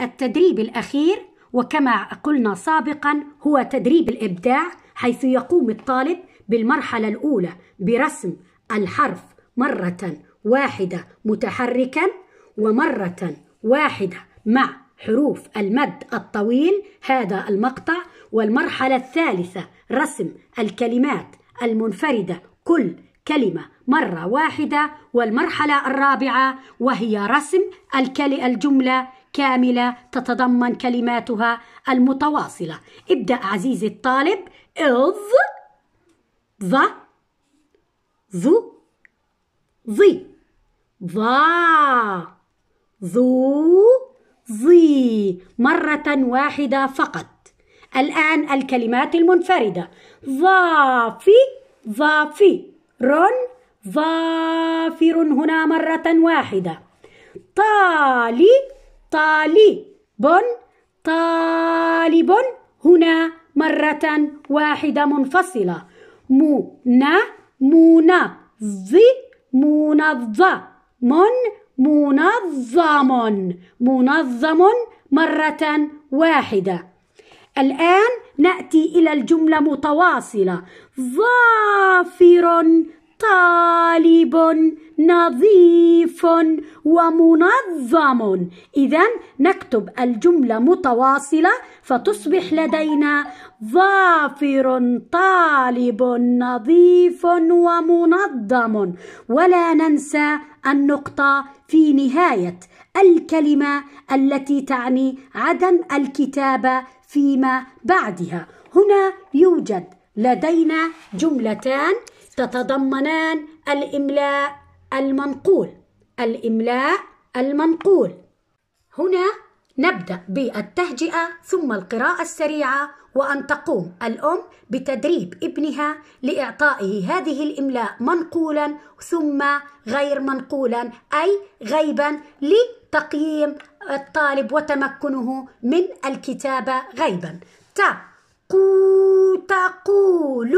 التدريب الأخير وكما قلنا سابقا هو تدريب الإبداع حيث يقوم الطالب بالمرحلة الأولى برسم الحرف مرة واحدة متحركا ومرة واحدة مع حروف المد الطويل هذا المقطع والمرحلة الثالثة رسم الكلمات المنفردة كل كلمة مرة واحدة والمرحلة الرابعة وهي رسم الجملة كاملة تتضمن كلماتها المتواصلة ابدأ عزيزي الطالب إذ ظ ظ ظي ظا ظو ظي مرة واحدة فقط الآن الكلمات المنفردة ظافي ظافي رن ظافر هنا مرة واحدة طالي طالب طالب هنا مرة واحدة منفصلة مونا مونا ظ منظم منظم منظم مرة واحدة الآن نأتي إلى الجملة متواصلة ظافر طالب نظيف ومنظم إذا نكتب الجملة متواصلة فتصبح لدينا ظافر طالب نظيف ومنظم ولا ننسى النقطة في نهاية الكلمة التي تعني عدم الكتابة فيما بعدها هنا يوجد لدينا جملتان تتضمنان الإملاء المنقول الإملاء المنقول هنا نبدأ بالتهجئة ثم القراءة السريعة وأن تقوم الأم بتدريب ابنها لإعطائه هذه الإملاء منقولا ثم غير منقولا أي غيبا لتقييم الطالب وتمكنه من الكتابة غيبا تقول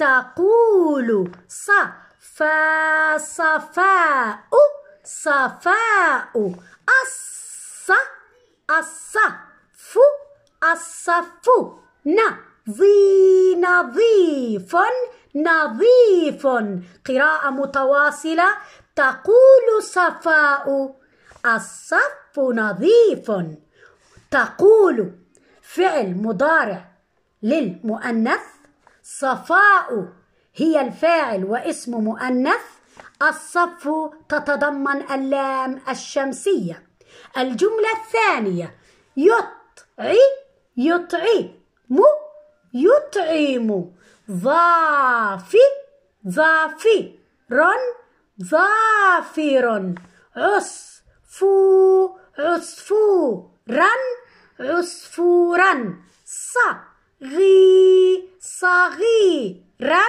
تقول ص صفاء صفاء الص الصف الصف ن ظي نظيف نظيف قراءة متواصلة تقول صفاء الصف نظيف تقول فعل مضارع للمؤنث صفاء هي الفاعل واسم مؤنث الصف تتضمن اللام الشمسية الجملة الثانية يطعي يطعي يطعم يطعم ظافي ظافر ظافر عصفو رن عصفورا ص غي صغيرا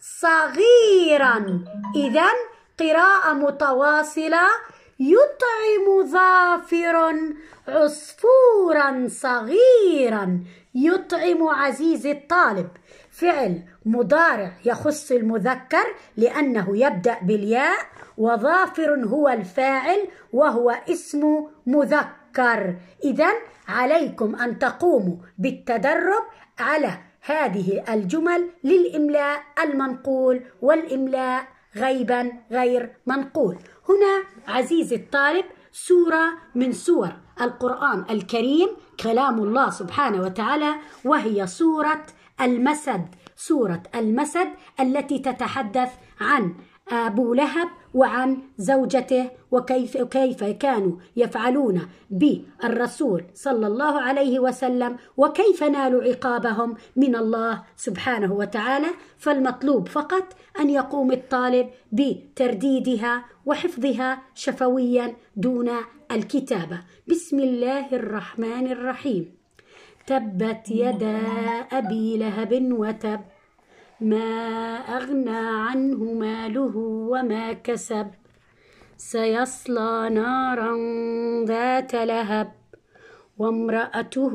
صغيرا إذا قراءة متواصلة يطعم ظافر عصفورا صغيرا يطعم عزيز الطالب فعل مضارع يخص المذكر لأنه يبدأ بالياء وظافر هو الفاعل وهو اسم مذكر كر إذا عليكم أن تقوموا بالتدرب على هذه الجمل للإملاء المنقول والإملاء غيبا غير منقول هنا عزيزي الطالب سورة من سور القرآن الكريم كلام الله سبحانه وتعالى وهي سورة المسد سورة المسد التي تتحدث عن أبو لهب وعن زوجته وكيف كيف كانوا يفعلون بالرسول صلى الله عليه وسلم وكيف نالوا عقابهم من الله سبحانه وتعالى فالمطلوب فقط أن يقوم الطالب بترديدها وحفظها شفويا دون الكتابة بسم الله الرحمن الرحيم تبت يدا أبي لهب وتب ما أغنى عنه ماله وما كسب سيصلى نارا ذات لهب وامرأته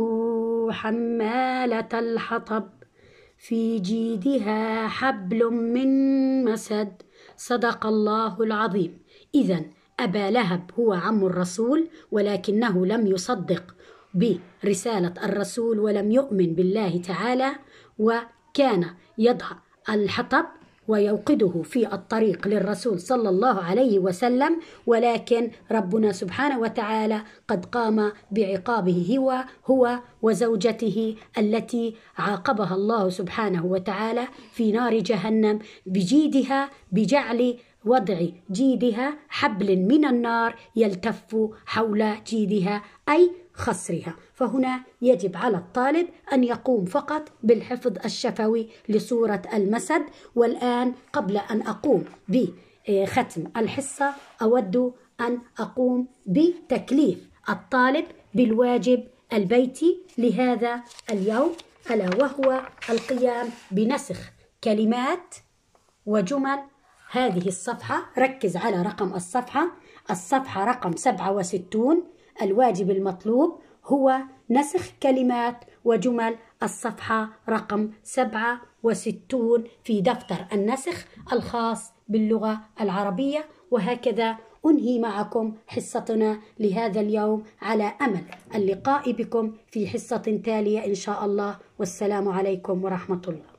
حمالة الحطب في جيدها حبل من مسد صدق الله العظيم إذا أبا لهب هو عم الرسول ولكنه لم يصدق برسالة الرسول ولم يؤمن بالله تعالى و كان يضع الحطب ويوقده في الطريق للرسول صلى الله عليه وسلم ولكن ربنا سبحانه وتعالى قد قام بعقابه هو هو وزوجته التي عاقبها الله سبحانه وتعالى في نار جهنم بجيدها بجعل وضع جيدها حبل من النار يلتف حول جيدها اي خصرها فهنا يجب على الطالب أن يقوم فقط بالحفظ الشفوي لصورة المسد والآن قبل أن أقوم بختم الحصة أود أن أقوم بتكليف الطالب بالواجب البيتي لهذا اليوم ألا وهو القيام بنسخ كلمات وجمل هذه الصفحة ركز على رقم الصفحة الصفحة رقم 67 الواجب المطلوب هو نسخ كلمات وجمل الصفحة رقم 67 في دفتر النسخ الخاص باللغة العربية وهكذا أنهي معكم حصتنا لهذا اليوم على أمل اللقاء بكم في حصة تالية إن شاء الله والسلام عليكم ورحمة الله